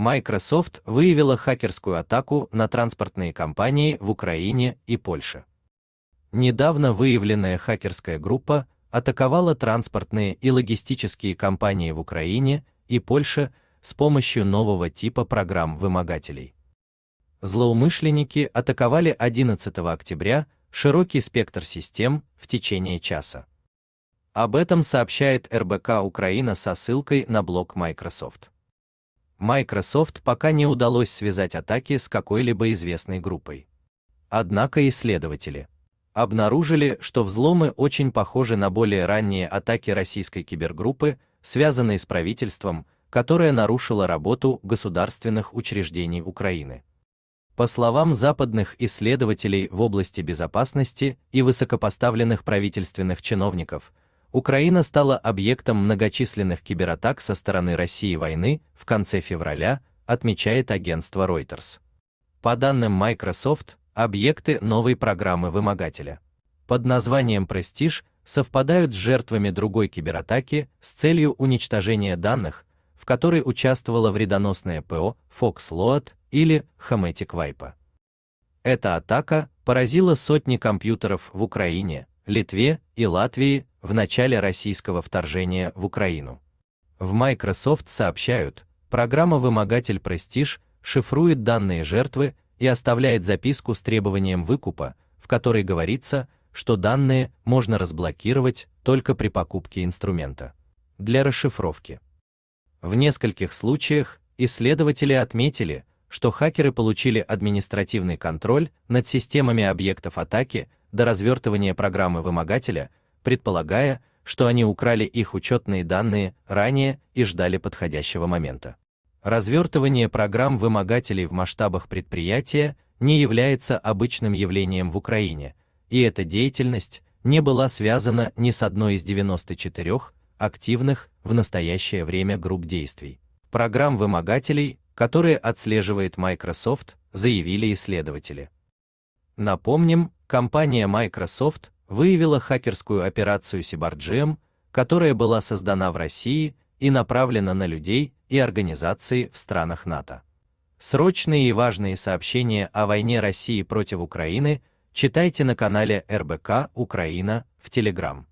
Microsoft выявила хакерскую атаку на транспортные компании в Украине и Польше. Недавно выявленная хакерская группа атаковала транспортные и логистические компании в Украине и Польше с помощью нового типа программ вымогателей. Злоумышленники атаковали 11 октября широкий спектр систем в течение часа. Об этом сообщает РБК Украина со ссылкой на блог Microsoft. Microsoft пока не удалось связать атаки с какой-либо известной группой. Однако исследователи обнаружили, что взломы очень похожи на более ранние атаки российской кибергруппы, связанные с правительством, которое нарушило работу государственных учреждений Украины. По словам западных исследователей в области безопасности и высокопоставленных правительственных чиновников, Украина стала объектом многочисленных кибератак со стороны России войны в конце февраля, отмечает агентство Reuters. По данным Microsoft, объекты новой программы вымогателя под названием Prestige совпадают с жертвами другой кибератаки с целью уничтожения данных, в которой участвовала вредоносная ПО Foxload или Hermetic Wipe. Эта атака поразила сотни компьютеров в Украине, Литве и Латвии в начале российского вторжения в Украину. В Microsoft сообщают, программа «Вымогатель Prestige» шифрует данные жертвы и оставляет записку с требованием выкупа, в которой говорится, что данные можно разблокировать только при покупке инструмента. Для расшифровки. В нескольких случаях исследователи отметили, что хакеры получили административный контроль над системами объектов атаки до развертывания программы вымогателя предполагая, что они украли их учетные данные ранее и ждали подходящего момента. Развертывание программ вымогателей в масштабах предприятия не является обычным явлением в Украине, и эта деятельность не была связана ни с одной из 94 активных в настоящее время групп действий. Программ вымогателей, которые отслеживает Microsoft, заявили исследователи. Напомним, компания Microsoft выявила хакерскую операцию CyberGM, которая была создана в России и направлена на людей и организации в странах НАТО. Срочные и важные сообщения о войне России против Украины читайте на канале РБК Украина в Telegram.